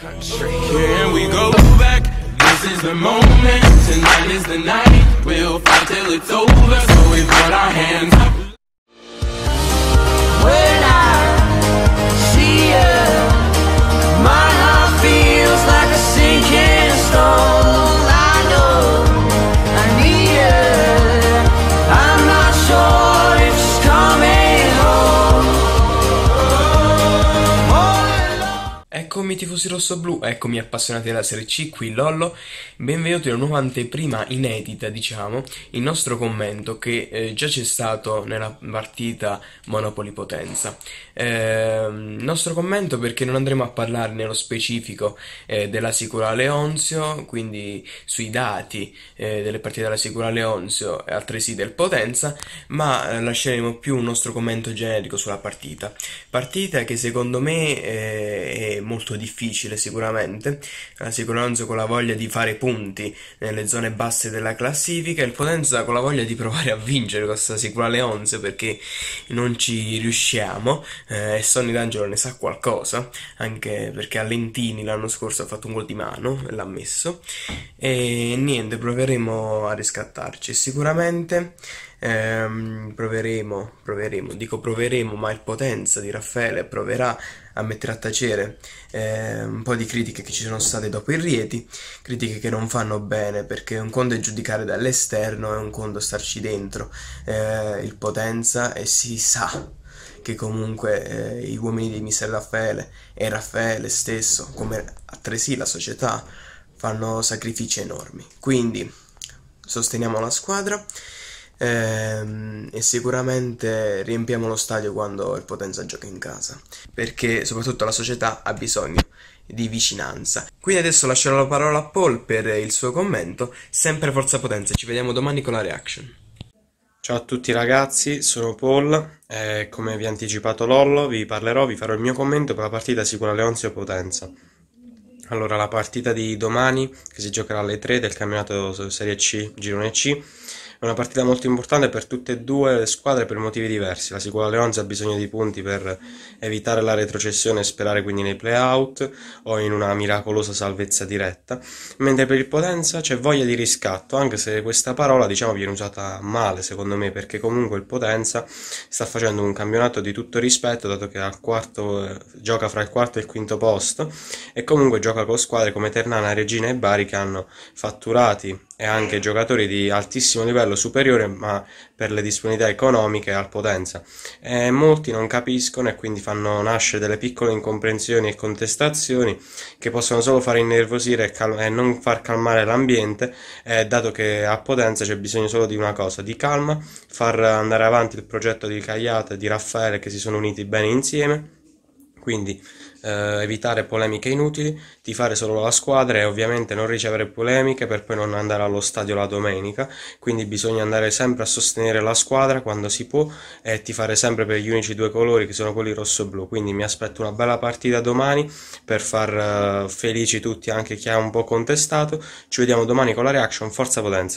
Country. Can we go back. This is the moment. Tonight is the night. We'll fight till it's over. So we put our hands up. Eccomi tifosi rosso-blu, eccomi appassionati della Serie C, qui Lollo, benvenuti a una nuova anteprima inedita, diciamo, il nostro commento che eh, già c'è stato nella partita Monopoli Potenza. Eh, nostro commento perché non andremo a parlare nello specifico eh, della Sicura Leonzio, quindi sui dati eh, delle partite della Sicura Leonzio e altresì del Potenza, ma eh, lasceremo più un nostro commento generico sulla partita. Partita che secondo me eh, è molto molto difficile sicuramente, la eh, Sicoranzo con la voglia di fare punti nelle zone basse della classifica il Potenza con la voglia di provare a vincere questa Sicura Leonze perché non ci riusciamo eh, e Sonny D'Angelo ne sa qualcosa, anche perché a Lentini l'anno scorso ha fatto un gol di mano, l'ha messo e niente, proveremo a riscattarci sicuramente. Ehm, proveremo, proveremo, dico proveremo, ma il potenza di Raffaele proverà a mettere a tacere eh, un po' di critiche che ci sono state dopo il Rieti, critiche che non fanno bene perché un conto è giudicare dall'esterno e un conto starci dentro eh, il Potenza e si sa che comunque eh, gli uomini di Mister Raffaele e Raffaele stesso, come altresì la società, fanno sacrifici enormi. Quindi sosteniamo la squadra. Ehm, e sicuramente riempiamo lo stadio quando il Potenza gioca in casa, perché soprattutto la società ha bisogno di vicinanza. Quindi adesso lascerò la parola a Paul per il suo commento, sempre Forza Potenza, ci vediamo domani con la reaction. Ciao a tutti ragazzi, sono Paul e eh, come vi ha anticipato Lollo vi parlerò, vi farò il mio commento per la partita Sicura Leonzio Potenza. Allora, la partita di domani che si giocherà alle 3 del campionato Serie C, Girone C, è una partita molto importante per tutte e due le squadre per motivi diversi. La Sicura Leonza ha bisogno di punti per evitare la retrocessione e sperare quindi nei play-out o in una miracolosa salvezza diretta, mentre per il Potenza c'è voglia di riscatto, anche se questa parola diciamo viene usata male secondo me, perché comunque il Potenza sta facendo un campionato di tutto rispetto, dato che al quarto, eh, gioca fra il quarto e il quinto posto e comunque gioca con squadre come Ternana, Regina e Bari che hanno fatturati e anche giocatori di altissimo livello superiore, ma per le disponibilità economiche al potenza. E molti non capiscono e quindi fanno nascere delle piccole incomprensioni e contestazioni che possono solo far innervosire e, cal- e non far calmare l'ambiente, eh, dato che a potenza c'è bisogno solo di una cosa, di calma, far andare avanti il progetto di Cagliata e di Raffaele che si sono uniti bene insieme quindi eh, evitare polemiche inutili, ti fare solo la squadra e ovviamente non ricevere polemiche per poi non andare allo stadio la domenica, quindi bisogna andare sempre a sostenere la squadra quando si può e ti fare sempre per gli unici due colori che sono quelli rosso e blu, quindi mi aspetto una bella partita domani per far eh, felici tutti anche chi ha un po' contestato, ci vediamo domani con la reaction, forza potenza!